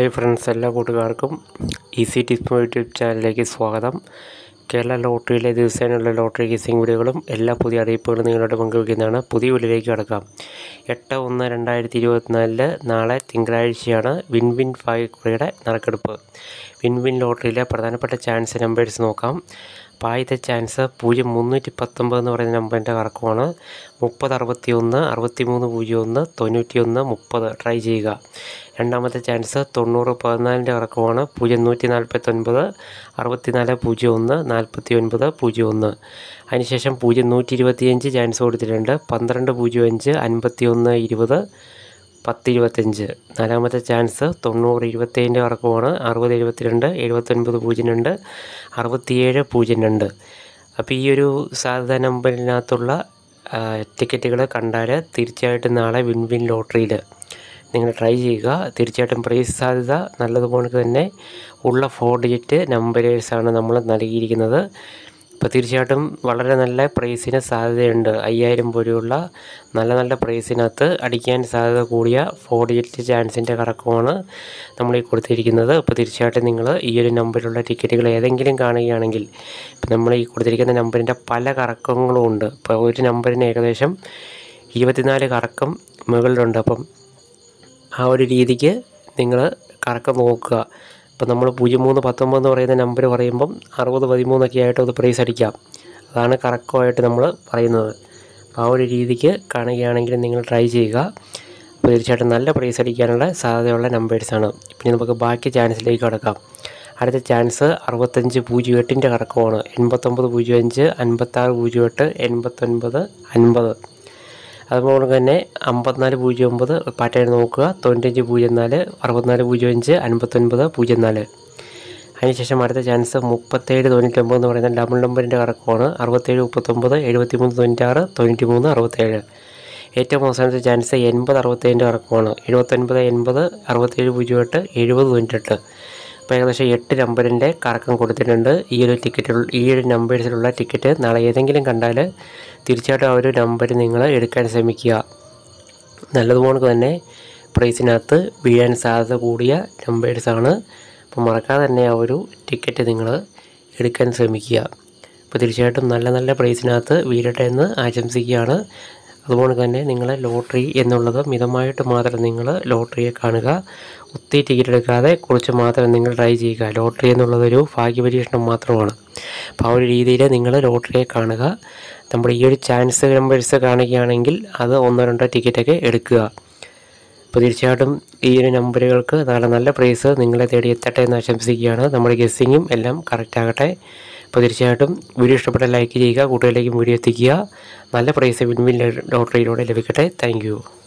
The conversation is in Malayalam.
ഹേ ഫ്രണ്ട്സ് എല്ലാ കൂട്ടുകാർക്കും ഈസി ടിപ്സ് യൂട്യൂബ് ചാനലിലേക്ക് സ്വാഗതം കേരള ലോട്ടറിയിലെ ദിവസേനയുള്ള ലോട്ടറി കേസിംഗ് വീഡിയോകളും എല്ലാ പുതിയ അറിയിപ്പുകളും നിങ്ങളോട് പങ്കുവയ്ക്കുന്നതാണ് പുതിയ വീഡിയോയിലേക്ക് കടക്കാം എട്ട് ഒന്ന് രണ്ടായിരത്തി ഇരുപത്തിനാലില് നാളെ തിങ്കളാഴ്ചയാണ് വിൻ വിൻ ഫൈവ് കുറിയുടെ നറുക്കെടുപ്പ് വിൻ വിൻ ലോട്ടറിയിലെ പ്രധാനപ്പെട്ട ചാൻസ് നമ്പേഴ്സ് നോക്കാം പായത്തെ ചാൻസ് പൂജ്യം മുന്നൂറ്റി പത്തൊമ്പത് എന്ന് പറയുന്ന നമ്പറിൻ്റെ കറക്കമാണ് മുപ്പത് അറുപത്തി ഒന്ന് അറുപത്തി മൂന്ന് പൂജ്യം ഒന്ന് തൊണ്ണൂറ്റി ഒന്ന് മുപ്പത് ട്രൈ ചെയ്യുക രണ്ടാമത്തെ ചാൻസ് തൊണ്ണൂറ് പതിനാലിൻ്റെ കറക്കമാണ് പൂജ്യം നൂറ്റി നാൽപ്പത്തൊൻപത് അറുപത്തിനാല് പൂജ്യം ഒന്ന് നാൽപ്പത്തി ഒൻപത് പൂജ്യം ഒന്ന് അതിനുശേഷം പൂജ്യം നൂറ്റി ഇരുപത്തിയഞ്ച് ചാൻസ് കൊടുത്തിട്ടുണ്ട് പന്ത്രണ്ട് പൂജ്യം അഞ്ച് അൻപത്തി ഒന്ന് ഇരുപത് പത്ത് ഇരുപത്തഞ്ച് നാലാമത്തെ ചാൻസ് തൊണ്ണൂറ് ഇരുപത്തേഴിൻ്റെ വർക്കമാണ് അറുപത് എഴുപത്തിരണ്ട് എഴുപത്തൊൻപത് പൂജ്യം രണ്ട് അറുപത്തിയേഴ് പൂജ്യം രണ്ട് അപ്പോൾ ഈ ഒരു സാധ്യത നമ്പറിനകത്തുള്ള ടിക്കറ്റുകൾ കണ്ടാൽ തീർച്ചയായിട്ടും നാളെ വിൻ വിൻ ലോട്ടറിയിൽ നിങ്ങൾ ട്രൈ ചെയ്യുക തീർച്ചയായിട്ടും പ്രൈസ് സാധ്യത നല്ലതുപോലെ തന്നെ ഉള്ള ഫോർ ഡിജിറ്റ് നമ്പേഴ്സാണ് നമ്മൾ നൽകിയിരിക്കുന്നത് അപ്പോൾ തീർച്ചയായിട്ടും വളരെ നല്ല പ്രൈസിന് സാധ്യതയുണ്ട് അയ്യായിരം പോലെയുള്ള നല്ല നല്ല പ്രൈസിനകത്ത് അടിക്കാൻ സാധ്യത കൂടിയ ഫോർ ഡിജിറ്റ് ചാൻസിൻ്റെ കറക്കമാണ് നമ്മൾ ഈ കൊടുത്തിരിക്കുന്നത് അപ്പോൾ തീർച്ചയായിട്ടും നിങ്ങൾ ഈ ഒരു നമ്പറിലുള്ള ടിക്കറ്റുകൾ ഏതെങ്കിലും കാണുകയാണെങ്കിൽ ഇപ്പോൾ നമ്മൾ ഈ കൊടുത്തിരിക്കുന്ന നമ്പറിൻ്റെ പല കറക്കങ്ങളും ഉണ്ട് ഇപ്പോൾ ഒരു നമ്പറിന് ഏകദേശം ഇരുപത്തിനാല് കറക്കം മുകളിലുണ്ട് അപ്പം ആ ഒരു രീതിക്ക് നിങ്ങൾ കറക്കം നോക്കുക ഇപ്പം നമ്മൾ പൂജ്യം മൂന്ന് പത്തൊമ്പത് എന്ന് പറയുന്ന നമ്പർ പറയുമ്പം അറുപത് പതിമൂന്നൊക്കെ ആയിട്ട് അത് പ്രൈസ് അടിക്കാം അതാണ് കറക്റ്റായിട്ട് നമ്മൾ പറയുന്നത് അപ്പോൾ ആ ഒരു രീതിക്ക് കാണുകയാണെങ്കിൽ നിങ്ങൾ ട്രൈ ചെയ്യുക അപ്പോൾ തീർച്ചയായിട്ടും നല്ല പ്രൈസ് അടിക്കാനുള്ള സാധ്യതയുള്ള നമ്പേഴ്സാണ് പിന്നെ നമുക്ക് ബാക്കി ചാൻസിലേക്ക് കടക്കാം അടുത്ത ചാൻസ് അറുപത്തഞ്ച് പൂജ്യം എട്ടിൻ്റെ കറക്കമാണ് എൺപത്തൊമ്പത് പൂജ്യം അഞ്ച് അൻപത്താറ് പൂജ്യം എട്ട് എൺപത്തൊൻപത് അൻപത് അതുപോലെ തന്നെ അമ്പത്തിനാല് പൂജ്യം ഒമ്പത് പാറ്റേൺ നോക്കുക തൊണ്ണൂറ്റഞ്ച് പൂജ്യം നാല് അറുപത്തിനാല് പൂജ്യം അഞ്ച് അൻപത്തൊൻപത് പൂജ്യം നാല് അതിനുശേഷം അടുത്ത ചാൻസ് മുപ്പത്തേഴ് തൊണ്ണൂറ്റൊമ്പത് എന്ന് പറയുന്ന ഡബിൾ നമ്പറിൻ്റെ കറക്കമാണ് അറുപത്തേഴ് മുപ്പത്തൊമ്പത് എഴുപത്തി മൂന്ന് തൊണ്ണൂറ്റാറ് തൊണ്ണൂറ്റി മൂന്ന് അറുപത്തേഴ് ഏറ്റവും അവസാനത്തെ ചാൻസ് എൺപത് അറുപത്തേഴിൻ്റെ കറക്കമാണ് എഴുപത്തൊൻപത് എൺപത് അറുപത്തേഴ് പൂജ്യം എട്ട് എഴുപത് തൊണ്ണൂറ്റെട്ട് ഇപ്പോൾ ഏകദേശം എട്ട് നമ്പറിൻ്റെ കറക്കം കൊടുത്തിട്ടുണ്ട് ഈ ഒരു ടിക്കറ്റ് ഈ ഒരു നമ്പേഴ്സിലുള്ള ടിക്കറ്റ് നാളെ ഏതെങ്കിലും കണ്ടാൽ തീർച്ചയായിട്ടും ആ ഒരു നമ്പർ നിങ്ങൾ എടുക്കാൻ ശ്രമിക്കുക നല്ലതുപോലെ തന്നെ പ്രൈസിനകത്ത് വീഴാൻ സാധ്യത കൂടിയ നമ്പേഴ്സാണ് അപ്പോൾ മറക്കാതെ തന്നെ ആ ഒരു ടിക്കറ്റ് നിങ്ങൾ എടുക്കാൻ ശ്രമിക്കുക അപ്പോൾ തീർച്ചയായിട്ടും നല്ല നല്ല പ്രൈസിനകത്ത് വീഴട്ടെ എന്ന് ആശംസിക്കുകയാണ് അതുപോലെ തന്നെ നിങ്ങൾ ലോട്ടറി എന്നുള്ളത് മിതമായിട്ട് മാത്രം നിങ്ങൾ ലോട്ടറിയെ കാണുക ഒത്തിരി ടിക്കറ്റ് എടുക്കാതെ കുറച്ച് മാത്രം നിങ്ങൾ ട്രൈ ചെയ്യുക ലോട്ടറി എന്നുള്ളതൊരു ഭാഗ്യപരീക്ഷണം മാത്രമാണ് അപ്പോൾ ആ ഒരു രീതിയിൽ നിങ്ങൾ ലോട്ടറിയെ കാണുക നമ്മുടെ ഈ ഒരു ചാൻസ് നമ്പേഴ്സ് കാണുകയാണെങ്കിൽ അത് ഒന്നോ രണ്ടോ ടിക്കറ്റൊക്കെ എടുക്കുക അപ്പോൾ തീർച്ചയായിട്ടും ഈ ഒരു നമ്പറുകൾക്ക് നാളെ നല്ല പ്രൈസ് നിങ്ങളെ തേടി എത്തട്ടെ എന്ന് ആശംസിക്കുകയാണ് നമ്മുടെ ഗസ്സിങ്ങും എല്ലാം കറക്റ്റ് ആകട്ടെ അപ്പോൾ തീർച്ചയായിട്ടും വീഡിയോ ഇഷ്ടപ്പെട്ട ലൈക്ക് ചെയ്യുക കൂട്ടുകാരിലേക്കും വീഡിയോ എത്തിക്കുക നല്ല പ്രൈസ് വിൻവിൻ ലോട്ടറിയിലൂടെ ലഭിക്കട്ടെ താങ്ക്